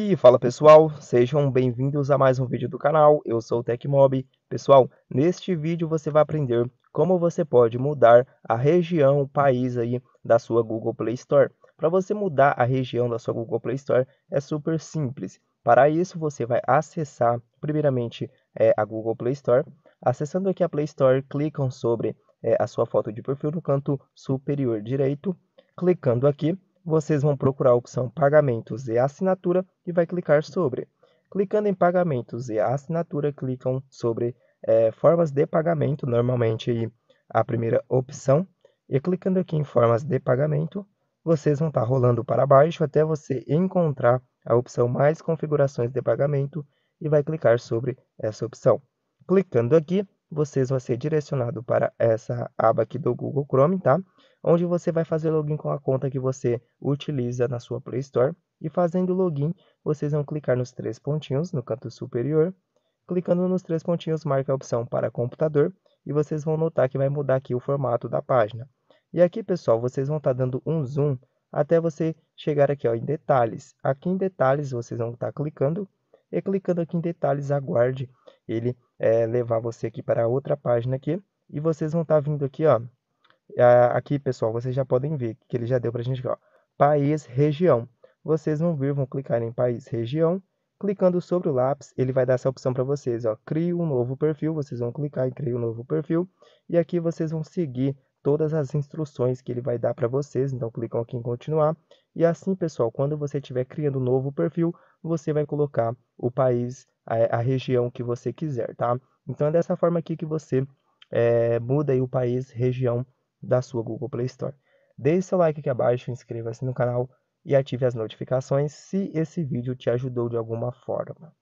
E fala pessoal, sejam bem-vindos a mais um vídeo do canal, eu sou o Tecmob. Pessoal, neste vídeo você vai aprender como você pode mudar a região, o país aí da sua Google Play Store. Para você mudar a região da sua Google Play Store é super simples. Para isso você vai acessar primeiramente é, a Google Play Store. Acessando aqui a Play Store, clicam sobre é, a sua foto de perfil no canto superior direito. Clicando aqui, vocês vão procurar a opção Pagamentos e Assinatura e vai clicar sobre. Clicando em Pagamentos e Assinatura, clicam sobre é, Formas de Pagamento, normalmente a primeira opção. E clicando aqui em Formas de Pagamento, vocês vão estar tá rolando para baixo até você encontrar a opção Mais Configurações de Pagamento e vai clicar sobre essa opção. Clicando aqui, vocês vão ser direcionado para essa aba aqui do Google Chrome, tá? Onde você vai fazer login com a conta que você utiliza na sua Play Store. E fazendo login, vocês vão clicar nos três pontinhos no canto superior. Clicando nos três pontinhos, marca a opção para computador e vocês vão notar que vai mudar aqui o formato da página. E aqui, pessoal, vocês vão estar tá dando um zoom até você chegar aqui ó, em detalhes. Aqui em detalhes, vocês vão estar tá clicando e clicando aqui em detalhes, aguarde ele é, levar você aqui para outra página aqui. E vocês vão estar tá vindo aqui, ó. Aqui, pessoal, vocês já podem ver que ele já deu para a gente, ó. País, região. Vocês vão vir, vão clicar em país, região. Clicando sobre o lápis, ele vai dar essa opção para vocês, ó. Crie um novo perfil. Vocês vão clicar em criar um novo perfil. E aqui vocês vão seguir todas as instruções que ele vai dar para vocês. Então, clicam aqui em continuar. E assim, pessoal, quando você estiver criando um novo perfil, você vai colocar o país a, a região que você quiser, tá? Então é dessa forma aqui que você é, muda aí o país, região da sua Google Play Store. Deixe seu like aqui abaixo, inscreva-se no canal e ative as notificações se esse vídeo te ajudou de alguma forma.